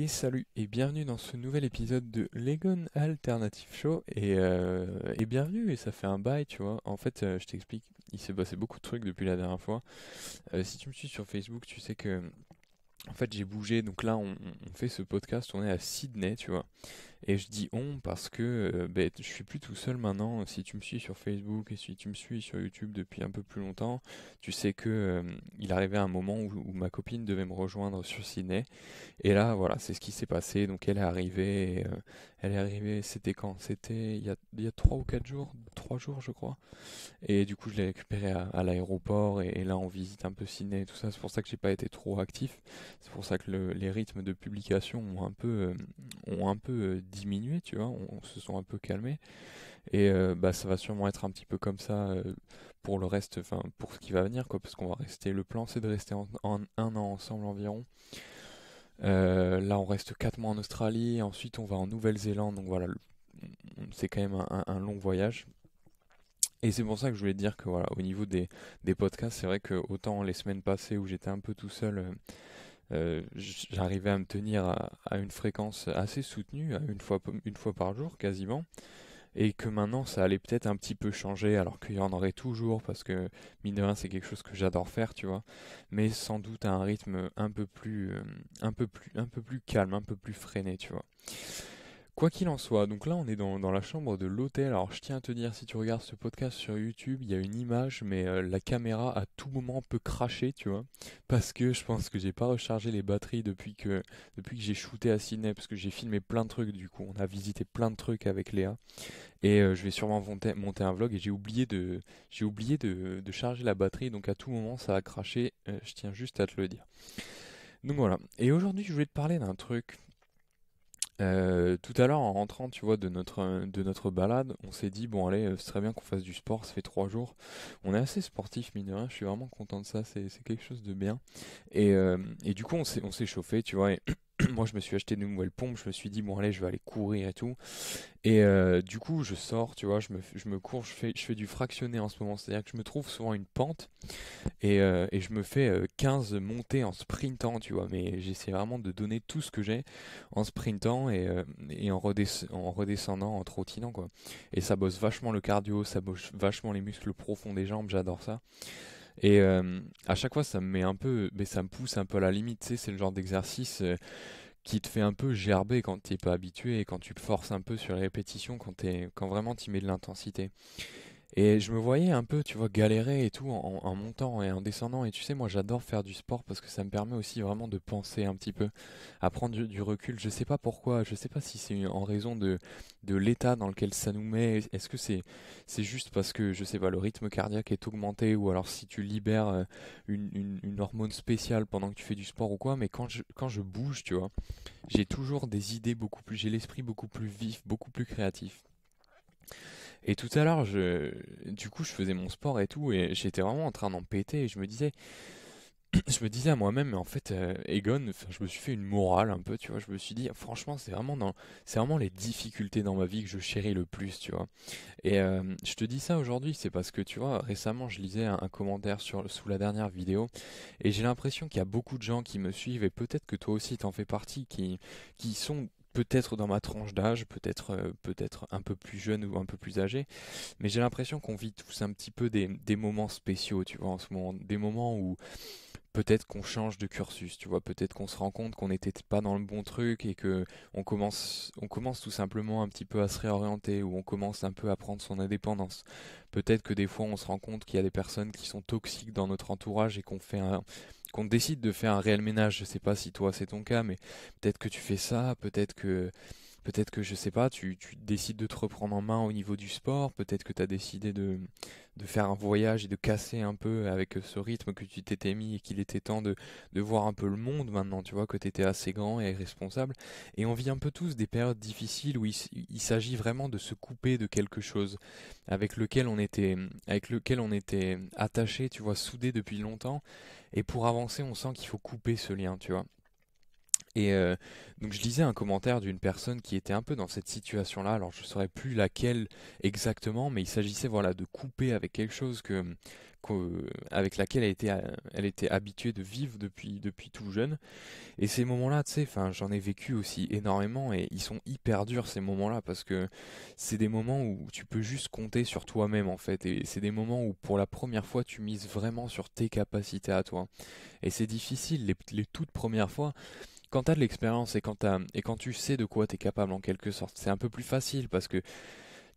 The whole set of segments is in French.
Et salut et bienvenue dans ce nouvel épisode de Legon Alternative Show et, euh, bienvenue et ça fait un bail tu vois en fait euh, je t'explique il s'est passé beaucoup de trucs depuis la dernière fois euh, si tu me suis sur Facebook tu sais que en fait j'ai bougé donc là on, fait ce podcast on est à Sydney tu vois et je dis on parce que euh, ben, je suis plus tout seul maintenant. Si tu me suis sur Facebook et si tu me suis sur YouTube depuis un peu plus longtemps, tu sais que il arrivait un moment où, ma copine devait me rejoindre sur Ciné. Et là, voilà, c'est ce qui s'est passé. Donc elle est arrivée. Euh, elle est arrivée. C'était quand C'était il y a il y a trois ou quatre jours, trois jours je crois. Et du coup, je l'ai récupérée à, l'aéroport et, là on visite un peu Ciné, et tout ça. C'est pour ça que j'ai pas été trop actif. C'est pour ça que les rythmes de publication ont un peu ont un peu euh, diminué, tu vois, on, se sont un peu calmés. Et euh, bah, ça va sûrement être un petit peu comme ça euh, pour le reste, enfin pour ce qui va venir, quoi, parce qu'on va rester. Le plan, c'est de rester en, un an ensemble environ. Euh, là, on reste 4 mois en Australie, ensuite on va en Nouvelle-Zélande, donc voilà, c'est quand même un, long voyage. Et c'est pour ça que je voulais dire que voilà, au niveau des, des podcasts, c'est vrai que autant les semaines passées où j'étais un peu tout seul euh, j'arrivais à me tenir à, une fréquence assez soutenue, une fois, une fois par jour quasiment, et que maintenant ça allait peut-être un petit peu changer, alors qu'il y en aurait toujours, parce que mine de rien c'est quelque chose que j'adore faire, tu vois, mais sans doute à un rythme un peu plus, euh, un peu plus, un peu plus calme, un peu plus freiné, tu vois. Quoi qu'il en soit, donc là on est dans, la chambre de l'hôtel. Alors je tiens à te dire, si tu regardes ce podcast sur YouTube, il y a une image, mais euh, la caméra à tout moment peut cracher, tu vois. Parce que je pense que j'ai pas rechargé les batteries depuis que, depuis que j'ai shooté à Sydney, parce que j'ai filmé plein de trucs du coup. On a visité plein de trucs avec Léa. Et euh, je vais sûrement monter, un vlog et j'ai oublié, de, j'ai oublié de, charger la batterie, donc à tout moment ça a craché. Euh, je tiens juste à te le dire. Donc voilà. Et aujourd'hui je voulais te parler d'un truc euh, tout à l'heure, en rentrant, tu vois, de notre, de notre balade, on s'est dit, bon, allez, euh, c'est très bien qu'on fasse du sport, ça fait trois jours. On est assez sportif, mine de je suis vraiment content de ça, c'est quelque chose de bien. Et, euh, et du coup, on s'est chauffé, tu vois, moi je me suis acheté une nouvelle pompe, je me suis dit bon allez je vais aller courir et tout. Et euh, du coup je sors, tu vois, je me, je me cours, je fais, je fais du fractionné en ce moment, c'est-à-dire que je me trouve souvent une pente et, euh, je me fais 15 euh, montées en sprintant, tu vois, mais j'essaie vraiment de donner tout ce que j'ai en sprintant et, en, en, redescendant, en trottinant quoi. Et ça bosse vachement le cardio, ça bosse vachement les muscles profonds des jambes, j'adore ça. Et euh, à chaque fois, ça me met un peu, mais ça me pousse un peu à la limite. c'est le genre d'exercice euh, qui te fait un peu gerber quand t'es pas habitué et quand tu forces un peu sur les répétitions, quand, quand vraiment tu mets de l'intensité. Et je me voyais un peu, tu vois, galérer et tout en, montant et en descendant. Et tu sais, moi, j'adore faire du sport parce que ça me permet aussi vraiment de penser un petit peu, à prendre du, recul. Je sais pas pourquoi, je sais pas si c'est en raison de, l'état dans lequel ça nous met. Est-ce que c'est c'est juste parce que, je sais pas, le rythme cardiaque est augmenté ou alors si tu libères euh, une, hormone spéciale pendant que tu fais du sport ou quoi. Mais quand quand je bouge, tu vois, j'ai toujours des idées beaucoup plus, j'ai l'esprit beaucoup plus vif, beaucoup plus créatif. Et tout à l'heure, je, du coup, je faisais mon sport et tout, et j'étais vraiment en train d'en péter, et je me disais, je me disais à moi-même, mais en fait, euh, Egon, je me suis fait une morale un peu, tu vois. Je me suis dit, franchement, c'est vraiment, dans, les difficultés dans ma vie que je chéris le plus, tu vois. Et euh, je te dis ça aujourd'hui, c'est parce que, tu vois, récemment, je lisais un, commentaire sous la dernière vidéo, et j'ai l'impression qu'il y a beaucoup de gens qui me suivent, et peut-être que toi aussi, t'en fais partie, qui, qui sont peut-être dans ma tranche d'âge, peut-être euh, peut-être un peu plus jeune ou un peu plus âgé, mais j'ai l'impression qu'on vit tous un petit peu des, moments spéciaux, tu vois, en ce moment, des moments où peut-être qu'on change de cursus, tu vois, peut-être qu'on se rend compte qu'on n'était pas dans le bon truc et que on commence, on commence tout simplement un petit peu à se réorienter ou on commence un peu à prendre son indépendance. Peut-être que des fois on se rend compte qu'il y a des personnes qui sont toxiques dans notre entourage et qu'on fait un, qu'on décide de faire un réel ménage. Je sais pas si toi c'est ton cas, mais peut-être que tu fais ça, peut-être que Peut-être que, je sais pas, tu, décides de te reprendre en main au niveau du sport, peut-être que tu as décidé de, de, faire un voyage et de casser un peu avec euh, ce rythme que tu t'étais mis et qu'il était temps de, voir un peu le monde maintenant, tu vois, que tu étais assez grand et responsable. Et on vit un peu tous des périodes difficiles où il, il s'agit vraiment de se couper de quelque chose avec lequel on était, avec lequel on était attaché, tu vois, soudé depuis longtemps. Et pour avancer, on sent qu'il faut couper ce lien, tu vois. Et euh, donc je lisais un commentaire d'une personne qui était un peu dans cette situation-là, alors je ne saurais plus laquelle exactement, mais il s'agissait voilà de couper avec quelque chose que, avec laquelle elle était, elle était habituée de vivre depuis, depuis tout jeune. Et ces moments-là, tu sais, j'en ai vécu aussi énormément et ils sont hyper durs ces moments-là parce que c'est des moments où tu peux juste compter sur toi-même en fait et c'est des moments où pour la première fois tu mises vraiment sur tes capacités à toi. Et c'est difficile les toutes premières fois quand tu as de l'expérience et, quand et quand tu sais de quoi tu es capable en quelque sorte, c'est un peu plus facile parce que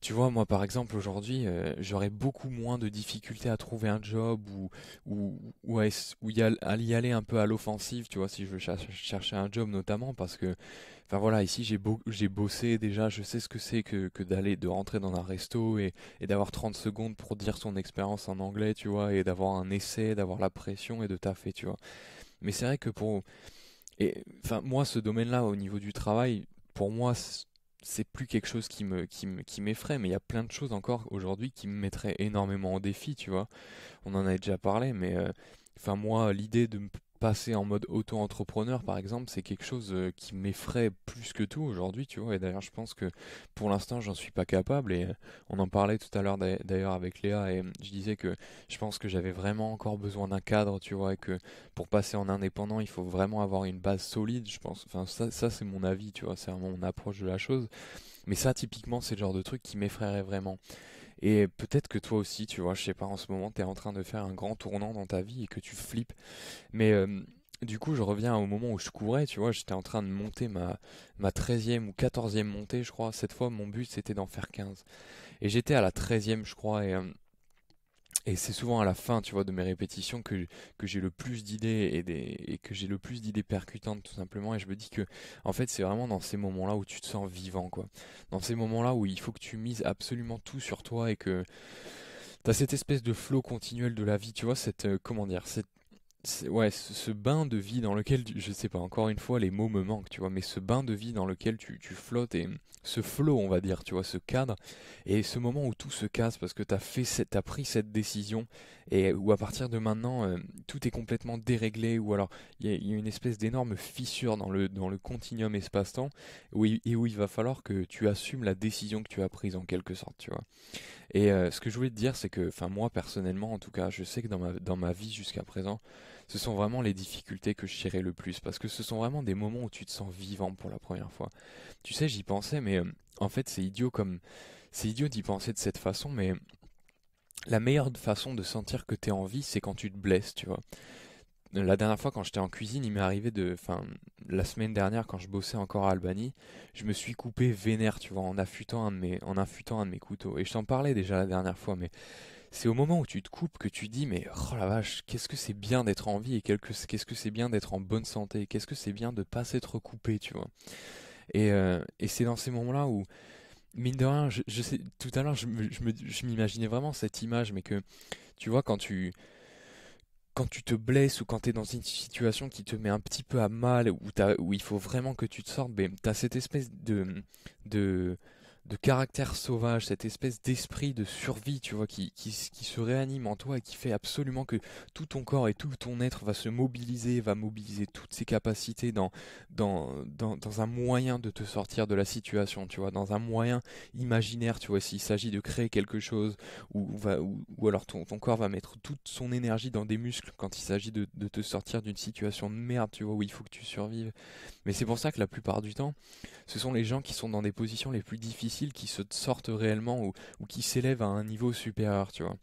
tu vois, moi par exemple aujourd'hui, euh, j'aurais beaucoup moins de difficultés à trouver un job ou, ou, à, y, aller un peu à l'offensive, tu vois, si je veux chercher un job notamment, parce que, enfin voilà, ici j'ai bossé déjà, je sais ce que c'est que, d'aller, de rentrer dans un resto et, et d'avoir 30 secondes pour dire son expérience en anglais, tu vois, et d'avoir un essai, d'avoir la pression et de taffer, tu vois. Mais c'est vrai que pour et enfin, moi, ce domaine-là, au niveau du travail, pour moi, c'est plus quelque chose qui me qui, qui m'effraie, mais il y a plein de choses encore aujourd'hui qui me mettraient énormément en défi, tu vois. On en a déjà parlé, mais euh, enfin moi, l'idée de me passer en mode auto-entrepreneur, par exemple, c'est quelque chose euh, qui m'effraie plus que tout aujourd'hui, tu vois. Et d'ailleurs, je pense que pour l'instant, j'en suis pas capable. Et euh, on en parlait tout à l'heure d'ailleurs avec Léa, et euh, je disais que je pense que j'avais vraiment encore besoin d'un cadre, tu vois, et que pour passer en indépendant, il faut vraiment avoir une base solide, je pense. Enfin, ça, ça c'est mon avis, tu vois, c'est vraiment mon approche de la chose. Mais ça, typiquement, c'est le genre de truc qui m'effraierait vraiment. Et peut-être que toi aussi, tu vois, je sais pas, en ce moment, tu es en train de faire un grand tournant dans ta vie et que tu flippes. Mais du coup, je reviens au moment où je courais, tu vois, j'étais en train de monter ma, ma 13e ou 14e montée, je crois. Cette fois, mon but, c'était d'en faire 15. Et j'étais à la 13e, je crois, et et c'est souvent à la fin, tu vois, de mes répétitions que, j'ai le plus d'idées et, que j'ai le plus d'idées percutantes tout simplement. Et je me dis que, en fait, c'est vraiment dans ces moments-là où tu te sens vivant, quoi. Dans ces moments-là où il faut que tu mises absolument tout sur toi et que t'as cette espèce de flot continuel de la vie, tu vois, cette, euh, comment dire, cette ouais, ce, bain de vie dans lequel, je sais pas, encore une fois, les mots me manquent, tu vois, mais ce bain de vie dans lequel tu, tu flottes et ce flot, on va dire, tu vois, ce cadre, et ce moment où tout se casse parce que t'as fait cette, as pris cette décision et où à partir de maintenant, euh, tout est complètement déréglé ou alors il y, a une espèce d'énorme fissure dans le, dans le continuum espace-temps où et où il va falloir que tu assumes la décision que tu as prise en quelque sorte, tu vois. Et euh, ce que je voulais te dire, c'est que, enfin, moi personnellement, en tout cas, je sais que dans ma, dans ma vie jusqu'à présent, ce sont vraiment les difficultés que je le plus, parce que ce sont vraiment des moments où tu te sens vivant pour la première fois. Tu sais, j'y pensais, mais euh, en fait c'est idiot comme... C'est idiot d'y penser de cette façon, mais la meilleure façon de sentir que t'es en vie, c'est quand tu te blesses, tu vois. La dernière fois quand j'étais en cuisine, il m'est arrivé de... Enfin, la semaine dernière quand je bossais encore à Albanie, je me suis coupé vénère, tu vois, en affûtant un de mes, en affûtant un de mes couteaux. Et je t'en parlais déjà la dernière fois, mais c'est au moment où tu te coupes que tu dis mais oh la vache, qu'est-ce que c'est bien d'être en vie et qu'est-ce que c'est bien d'être en bonne santé, qu'est-ce que c'est bien de pas s'être coupé, tu vois. Et, euh, c'est dans ces moments-là où, mine de rien, je, sais, tout à l'heure, je, m'imaginais vraiment cette image, mais que, tu vois, quand tu, quand tu te blesses ou quand tu es dans une situation qui te met un petit peu à mal, où, où il faut vraiment que tu te sortes, ben, tu as cette espèce de, de, de caractère sauvage, cette espèce d'esprit de survie, tu vois, qui, se réanime en toi et qui fait absolument que tout ton corps et tout ton être va se mobiliser, va mobiliser toutes ses capacités dans, dans, dans, un moyen de te sortir de la situation, tu vois, dans un moyen imaginaire, tu vois, s'il s'agit de créer quelque chose, ou, alors ton, corps va mettre toute son énergie dans des muscles quand il s'agit de, de te sortir d'une situation de merde, tu vois, où il faut que tu survives. Mais c'est pour ça que la plupart du temps, ce sont les gens qui sont dans des positions les plus difficiles qui se sortent réellement ou, qui s'élèvent à un niveau supérieur, tu vois.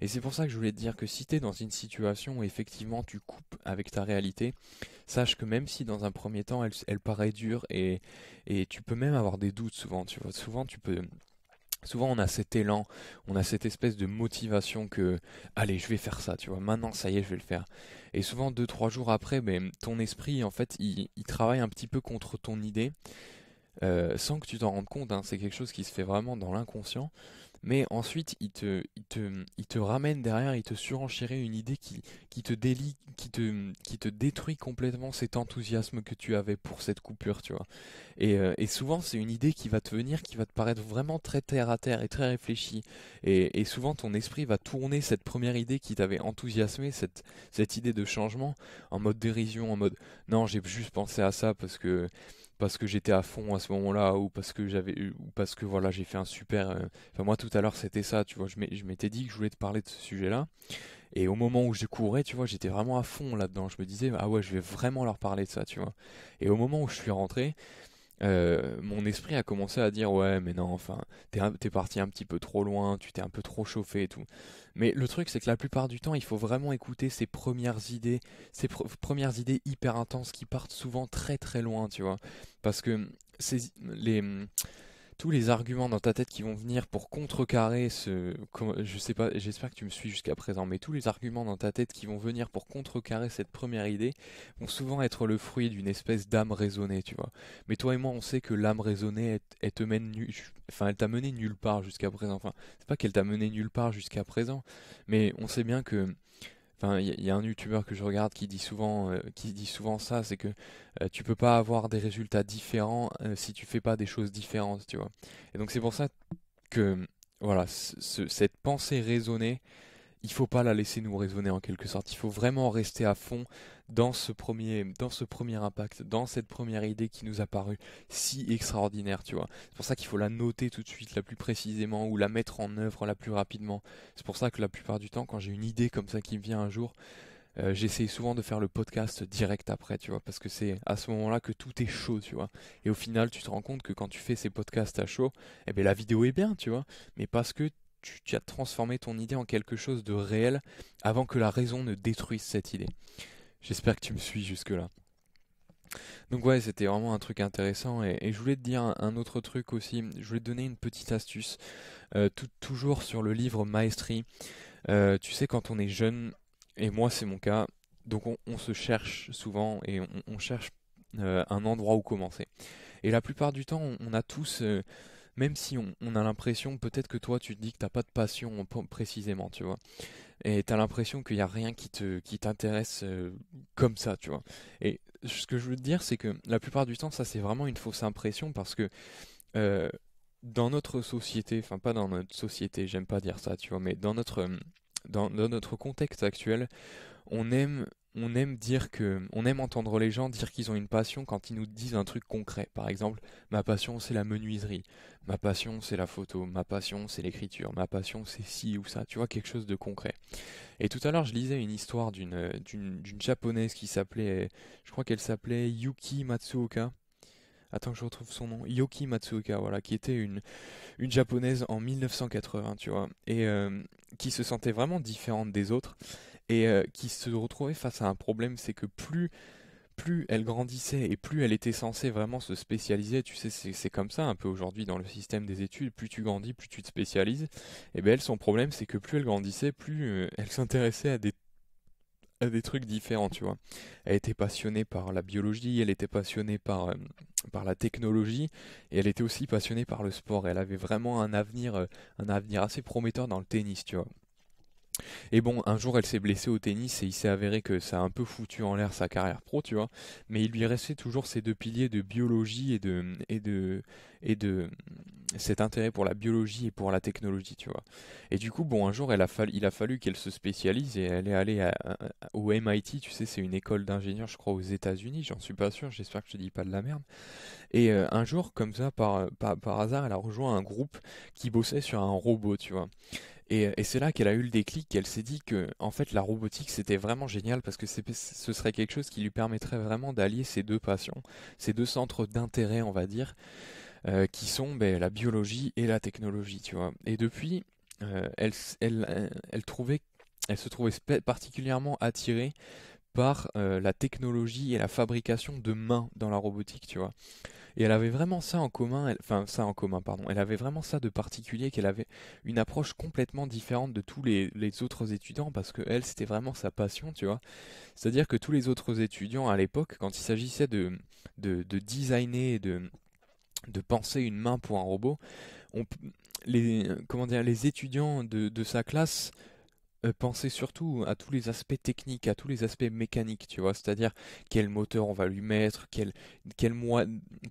Et c'est pour ça que je voulais te dire que si tu es dans une situation où effectivement tu coupes avec ta réalité, sache que même si dans un premier temps elle, paraît dure et, tu peux même avoir des doutes souvent, tu vois, souvent tu peux... Souvent, on a cet élan, on a cette espèce de motivation que, allez, je vais faire ça, tu vois, maintenant, ça y est, je vais le faire. Et souvent, deux, trois jours après, mais ben, ton esprit, en fait, il, il travaille un petit peu contre ton idée. Euh, sans que tu t'en rendes compte. Hein, c'est quelque chose qui se fait vraiment dans l'inconscient. Mais ensuite, il te, ramène derrière, il te surenchérit une idée qui, te délie, qui te, détruit complètement cet enthousiasme que tu avais pour cette coupure, tu vois. Euh, et, souvent, c'est une idée qui va te venir, qui va te paraître vraiment très terre à terre et très réfléchie. Et, souvent, ton esprit va tourner cette première idée qui t'avait enthousiasmé, cette, cette idée de changement, en mode dérision, en mode non, j'ai juste pensé à ça parce que parce que j'étais à fond à ce moment-là ou parce que j'avais ou parce que voilà j'ai fait un super euh, enfin moi tout à l'heure c'était ça tu vois je m'étais dit que je voulais te parler de ce sujet-là et au moment où je courais tu vois j'étais vraiment à fond là-dedans je me disais ah ouais je vais vraiment leur parler de ça tu vois et au moment où je suis rentré euh, mon esprit a commencé à dire ouais mais non enfin t'es parti un petit peu trop loin, tu t'es un peu trop chauffé et tout. Mais le truc c'est que la plupart du temps il faut vraiment écouter ces premières idées, ces premières idées hyper intenses qui partent souvent très très loin tu vois. Parce que les tous les arguments dans ta tête qui vont venir pour contrecarrer ce, je sais pas, j'espère que tu me suis jusqu'à présent, mais tous les arguments dans ta tête qui vont venir pour contrecarrer cette première idée vont souvent être le fruit d'une espèce d'âme raisonnée, tu vois. Mais toi et moi, on sait que l'âme raisonnée, elle, te mène, enfin, elle t'a mené nulle part jusqu'à présent. Enfin, c'est pas qu'elle t'a mené nulle part jusqu'à présent, mais on sait bien que il y, a un youtubeur que je regarde qui dit souvent, euh, qui dit souvent ça, c'est que euh, tu peux pas avoir des résultats différents euh, si tu fais pas des choses différentes, tu vois. Et donc c'est pour ça que voilà, cette pensée raisonnée, il faut pas la laisser nous raisonner en quelque sorte. Il faut vraiment rester à fond dans ce premier, dans ce premier impact, dans cette première idée qui nous a paru si extraordinaire, tu vois. C'est pour ça qu'il faut la noter tout de suite, la plus précisément, ou la mettre en œuvre la plus rapidement. C'est pour ça que la plupart du temps, quand j'ai une idée comme ça qui me vient un jour, j'essaie euh, j'essaye souvent de faire le podcast direct après, tu vois, parce que c'est à ce moment-là que tout est chaud, tu vois. Et au final, tu te rends compte que quand tu fais ces podcasts à chaud, eh ben la vidéo est bien, tu vois, mais parce que tu, as transformé ton idée en quelque chose de réel avant que la raison ne détruise cette idée. J'espère que tu me suis jusque-là. Donc ouais, c'était vraiment un truc intéressant et, je voulais te dire un, autre truc aussi. Je voulais te donner une petite astuce, euh, toujours sur le livre Maestri. Euh, tu sais, quand on est jeune, et moi c'est mon cas, donc on, se cherche souvent et on, cherche euh, un endroit où commencer. Et la plupart du temps, on a tous même si on, a l'impression, peut-être que toi tu te dis que t'as pas de passion précisément, tu vois. Et tu as l'impression qu'il n'y a rien qui te qui t'intéresse euh, comme ça, tu vois. Et ce que je veux te dire, c'est que la plupart du temps, ça c'est vraiment une fausse impression parce que euh, dans notre société, enfin pas dans notre société, j'aime pas dire ça, tu vois, mais dans notre euh, dans notre contexte actuel, on aime on aime dire que, on aime entendre les gens dire qu'ils ont une passion quand ils nous disent un truc concret. Par exemple, ma passion c'est la menuiserie, ma passion c'est la photo, ma passion c'est l'écriture, ma passion c'est ci ou ça. Tu vois quelque chose de concret. Et tout à l'heure, je lisais une histoire d'une d'une japonaise qui s'appelait, je crois qu'elle s'appelait Yuki Matsuoka. Attends que je retrouve son nom, Yuki Matsuoka, voilà, qui était une, une japonaise en 1980, tu vois, et euh, qui se sentait vraiment différente des autres et euh, qui se retrouvait face à un problème, c'est que plus plus elle grandissait et plus elle était censée vraiment se spécialiser, tu sais, c'est comme ça un peu aujourd'hui dans le système des études, plus tu grandis, plus tu te spécialises, et bien elle, son problème, c'est que plus elle grandissait, plus euh, elle s'intéressait à des à des trucs différents, tu vois. Elle était passionnée par la biologie, elle était passionnée par, euh, par la technologie, et elle était aussi passionnée par le sport. Elle avait vraiment un avenir, un avenir assez prometteur dans le tennis, tu vois. Et bon, un jour, elle s'est blessée au tennis et il s'est avéré que ça a un peu foutu en l'air sa carrière pro, tu vois. Mais il lui restait toujours ces deux piliers de biologie et de, et de, et de cet intérêt pour la biologie et pour la technologie, tu vois. Et du coup, bon, un jour, elle a il a fallu qu'elle se spécialise et elle est allée à, au MIT, tu sais, c'est une école d'ingénieurs, je crois, aux États-Unis, j'en suis pas sûr, j'espère que je te dis pas de la merde. Et euh, un jour, comme ça, par, par hasard, elle a rejoint un groupe qui bossait sur un robot, tu vois. Euh, et, c'est là qu'elle a eu le déclic, qu'elle s'est dit que en fait la robotique c'était vraiment génial parce que ce serait quelque chose qui lui permettrait vraiment d'allier ses deux passions, ces deux centres d'intérêt on va dire, euh, qui sont ben, la biologie et la technologie, tu vois. Et depuis, euh, trouvait, elle se trouvait particulièrement attirée par euh, la technologie et la fabrication de mains dans la robotique, tu vois. Et elle avait vraiment ça en commun, elle, enfin ça en commun, pardon. Elle avait vraiment ça de particulier, qu'elle avait une approche complètement différente de tous les, autres étudiants, parce que elle, c'était vraiment sa passion, tu vois. C'est-à-dire que tous les autres étudiants à l'époque, quand il s'agissait de, de, designer, de, de penser une main pour un robot, on, les, comment dire, les étudiants de sa classe euh, penser surtout à tous les aspects techniques, à tous les aspects mécaniques, tu vois, c'est-à-dire quel moteur on va lui mettre, quel, quel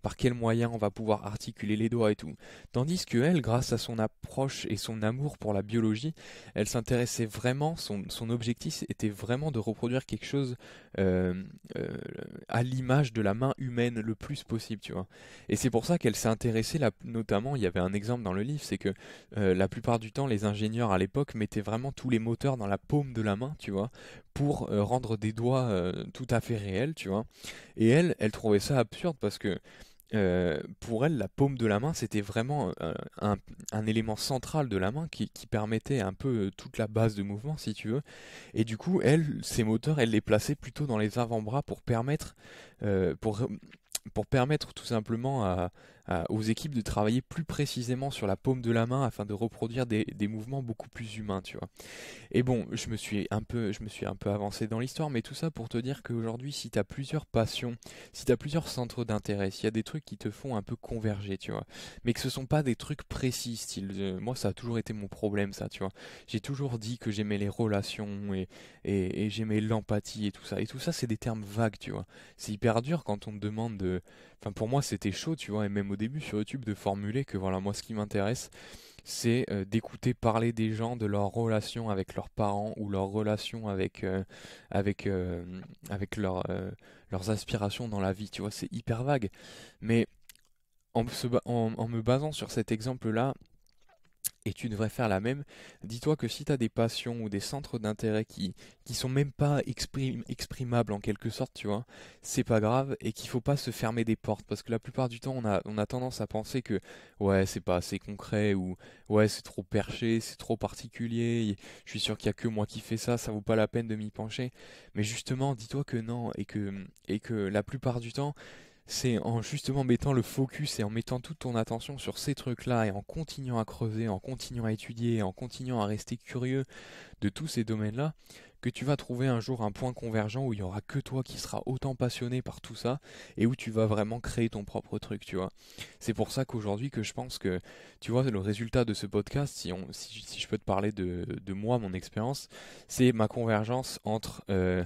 par quel moyen on va pouvoir articuler les doigts et tout. Tandis que elle, grâce à son approche et son amour pour la biologie, elle s'intéressait vraiment, son, objectif était vraiment de reproduire quelque chose euh, euh, à l'image de la main humaine le plus possible, tu vois. Et c'est pour ça qu'elle s'est intéressée, notamment, il y avait un exemple dans le livre, c'est que la plupart du temps, les ingénieurs à l'époque mettaient vraiment tous les moteurs dans la paume de la main, tu vois, pour euh, rendre des doigts euh, tout à fait réels, tu vois. Et elle, elle trouvait ça absurde parce que euh, pour elle, la paume de la main, c'était vraiment un, élément central de la main qui, permettait un peu toute la base de mouvement, si tu veux. Et du coup, elle, ses moteurs, elle les plaçait plutôt dans les avant-bras pour permettre, pour, pour permettre tout simplement à, euh, aux équipes de travailler plus précisément sur la paume de la main afin de reproduire des, mouvements beaucoup plus humains, tu vois. Et bon, je me suis un peu, je me suis un peu avancé dans l'histoire, mais tout ça pour te dire qu'aujourd'hui, si tu as plusieurs passions, si tu as plusieurs centres d'intérêt, s'il y a des trucs qui te font un peu converger, tu vois, mais que ce sont pas des trucs précis, style, euh, moi ça a toujours été mon problème, ça, tu vois. J'ai toujours dit que j'aimais les relations et, et, et j'aimais l'empathie et tout ça. Et tout ça, c'est des termes vagues, tu vois. C'est hyper dur quand on te demande de enfin pour moi c'était chaud, tu vois, et même au début sur YouTube de formuler que voilà, moi ce qui m'intéresse, c'est euh, d'écouter parler des gens de leur relation avec leurs parents ou leur relation avec euh, avec euh, avec leur, leurs aspirations dans la vie, tu vois, c'est hyper vague. Mais en me basant sur cet exemple-là, et tu devrais faire la même. Dis-toi que si tu as des passions ou des centres d'intérêt qui qui sont même pas exprimables en quelque sorte, tu vois, c'est pas grave et qu'il faut pas se fermer des portes parce que la plupart du temps on a on a tendance à penser que ouais, c'est pas assez concret ou ouais, c'est trop perché, c'est trop particulier, je suis sûr qu'il y a que moi qui fais ça, ça vaut pas la peine de m'y pencher. Mais justement, dis-toi que non et que et que la plupart du temps c'est en justement mettant le focus et en mettant toute ton attention sur ces trucs-là et en continuant à creuser, en continuant à étudier, en continuant à rester curieux de tous ces domaines-là, que tu vas trouver un jour un point convergent où il n'y aura que toi qui sera autant passionné par tout ça et où tu vas vraiment créer ton propre truc, tu vois. C'est pour ça qu'aujourd'hui que je pense que, tu vois, le résultat de ce podcast, si, on, si, je peux te parler de, moi, mon expérience, c'est ma convergence entre... Euh,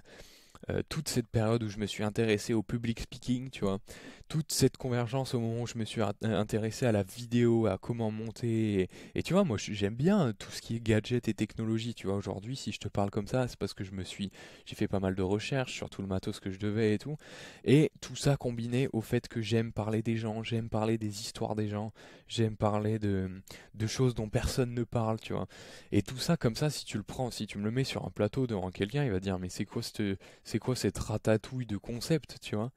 euh, toute cette période où je me suis intéressé au public speaking, tu vois, toute cette convergence au moment où je me suis intéressé à la vidéo, à comment monter. Et, tu vois, moi j'aime bien tout ce qui est gadget et technologie. Tu vois, aujourd'hui, si je te parle comme ça, c'est parce que je me suis, j'ai fait pas mal de recherches sur tout le matos que je devais et tout. Et tout ça combiné au fait que j'aime parler des gens, j'aime parler des histoires des gens, j'aime parler de, de choses dont personne ne parle, tu vois. Et tout ça comme ça, si tu le prends, si tu me le mets sur un plateau devant quelqu'un, il va dire mais c'est quoi cette, c'est quoi cette ratatouille de concept, tu vois.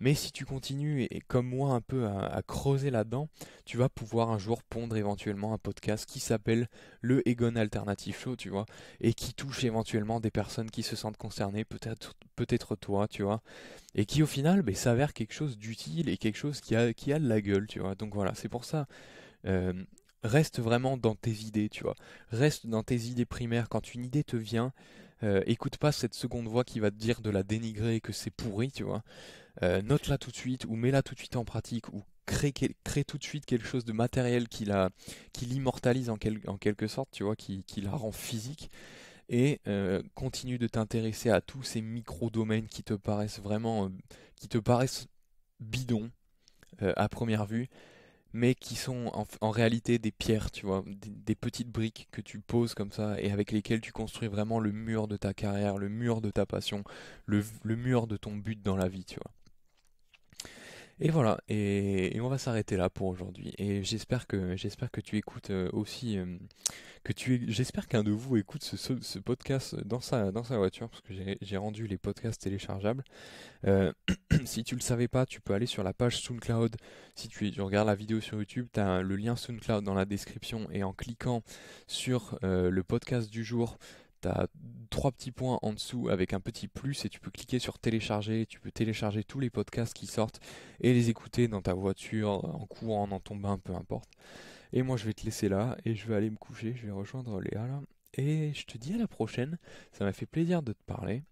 Mais si tu continues et, comme moi un peu à, creuser là-dedans, tu vas pouvoir un jour pondre éventuellement un podcast qui s'appelle le Egon Alternative Show, tu vois, et qui touche éventuellement des personnes qui se sentent concernées, peut-être peut-être toi, tu vois, et qui au final ben, s'avère quelque chose d'utile et quelque chose qui a, qui a de la gueule, tu vois. Donc voilà, c'est pour ça. Euh, reste vraiment dans tes idées, tu vois. Reste dans tes idées primaires. Quand une idée te vient, euh, écoute pas cette seconde voix qui va te dire de la dénigrer et que c'est pourri, tu vois. Euh, note-la tout de suite ou mets-la tout de suite en pratique ou crée, crée tout de suite quelque chose de matériel qui, qui l'immortalise en, en, quelque sorte, tu vois, qui, la rend physique et euh, continue de t'intéresser à tous ces micro-domaines qui te paraissent vraiment, euh, qui te paraissent bidons à première vue, mais qui sont en, réalité des pierres, tu vois, des, petites briques que tu poses comme ça et avec lesquelles tu construis vraiment le mur de ta carrière, le mur de ta passion, le, le mur de ton but dans la vie, tu vois. Et voilà, et, on va s'arrêter là pour aujourd'hui. Et j'espère que j'espère que tu écoutes euh, aussi euh, que tu j'espère qu'un de vous écoute ce, podcast dans sa dans sa voiture parce que j'ai rendu les podcasts téléchargeables. Euh, si tu le savais pas, tu peux aller sur la page SoundCloud. Si tu, tu regardes la vidéo sur YouTube, tu as le lien SoundCloud dans la description et en cliquant sur le podcast du jour, tu as trois petits points en dessous avec un petit plus et tu peux cliquer sur télécharger, tu peux télécharger tous les podcasts qui sortent et les écouter dans ta voiture, en courant, en tombant, peu importe. Et moi je vais te laisser là et je vais aller me coucher, je vais rejoindre Léa là. Et je te dis à la prochaine, ça m'a fait plaisir de te parler.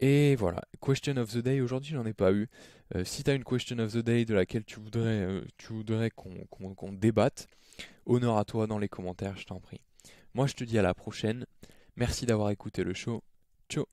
Et voilà, question of the day, aujourd'hui j'en ai pas eu. Si euh, si t'as une question of the day de laquelle tu voudrais, euh, tu voudrais qu'on débatte, honneur à toi dans les commentaires, je t'en prie. Moi je te dis à la prochaine, Merci d'avoir écouté le show. Ciao